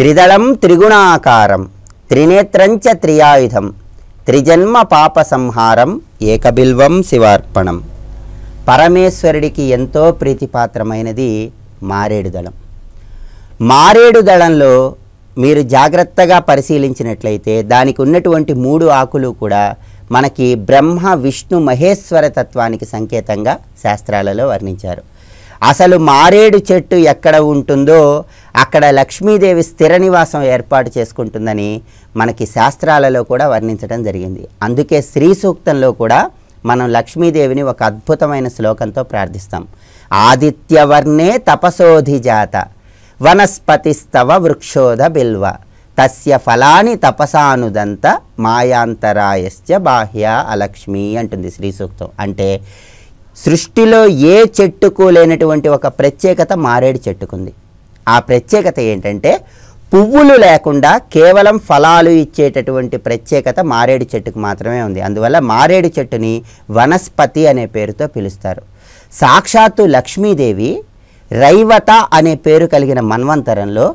త్రిదళం త్రిగుణాకారం త్రినేత్రంచ త్రియాయుధం త్రిజన్మ పాప సంహారం ఏకబిల్వం శివార్పణం పరమేశ్వరుడికి ఎంతో ప్రీతిపాత్రమైనది మారేడుదళం మారేడుదళంలో మీరు జాగ్రత్తగా పరిశీలించినట్లయితే దానికి ఉన్నటువంటి మూడు ఆకులు కూడా మనకి బ్రహ్మ విష్ణు మహేశ్వర తత్వానికి సంకేతంగా శాస్త్రాలలో వర్ణించారు అసలు మారేడు చెట్టు ఎక్కడ ఉంటుందో అక్కడ లక్ష్మీదేవి స్థిర నివాసం ఏర్పాటు చేసుకుంటుందని మనకి శాస్త్రాలలో కూడా వర్ణించడం జరిగింది అందుకే శ్రీ సూక్తంలో కూడా మనం లక్ష్మీదేవిని ఒక అద్భుతమైన శ్లోకంతో ప్రార్థిస్తాం ఆదిత్యవర్ణే తపసోధి జాత వనస్పతిస్తవ వృక్షోధ బిల్వ తస్య ఫలాని తపసానుదంత మాయాంతరాయశ్చ బాహ్య అలక్ష్మి అంటుంది శ్రీ సూక్తం అంటే సృష్టిలో ఏ చెట్టుకు లేనటువంటి ఒక ప్రత్యేకత మారేడు చెట్టుకుంది ఆ ప్రత్యేకత ఏంటంటే పువ్వులు లేకుండా కేవలం ఫలాలు ఇచ్చేటటువంటి ప్రత్యేకత మారేడు చెట్టుకు మాత్రమే ఉంది అందువల్ల మారేడు చెట్టుని వనస్పతి అనే పేరుతో పిలుస్తారు సాక్షాత్తు లక్ష్మీదేవి రైవత అనే పేరు కలిగిన మన్వంతరంలో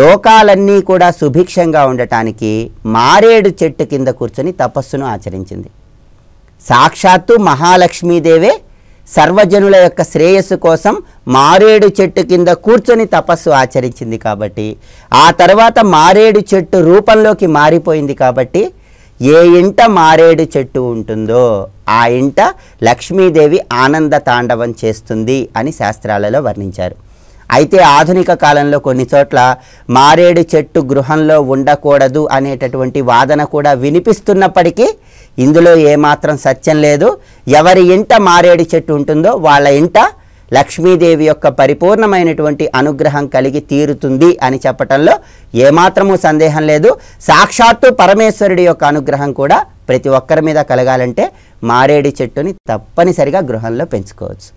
లోకాలన్నీ కూడా సుభిక్షంగా ఉండటానికి మారేడు చెట్టు కింద కూర్చొని తపస్సును ఆచరించింది సాక్షాత్తు మహాలక్ష్మీదేవే సర్వజనుల యొక్క శ్రేయస్సు కోసం మారేడు చెట్టు కింద కూర్చొని తపస్సు ఆచరించింది కాబట్టి ఆ తర్వాత మారేడు చెట్టు రూపంలోకి మారిపోయింది కాబట్టి ఏ ఇంట మారేడు చెట్టు ఉంటుందో ఆ ఇంట లక్ష్మీదేవి ఆనంద తాండవం చేస్తుంది అని శాస్త్రాలలో వర్ణించారు అయితే ఆధునిక కాలంలో కొన్ని చోట్ల మారేడు చెట్టు గృహంలో ఉండకూడదు అనేటటువంటి వాదన కూడా వినిపిస్తున్నప్పటికీ ఇందులో ఏమాత్రం సత్యం లేదు ఎవరి ఇంట మారేడు చెట్టు ఉంటుందో వాళ్ళ ఇంట లక్ష్మీదేవి యొక్క పరిపూర్ణమైనటువంటి అనుగ్రహం కలిగి తీరుతుంది అని చెప్పటంలో ఏమాత్రము సందేహం లేదు సాక్షాత్తు పరమేశ్వరుడి యొక్క అనుగ్రహం కూడా ప్రతి ఒక్కరి మీద కలగాలంటే మారేడి చెట్టుని తప్పనిసరిగా గృహంలో పెంచుకోవచ్చు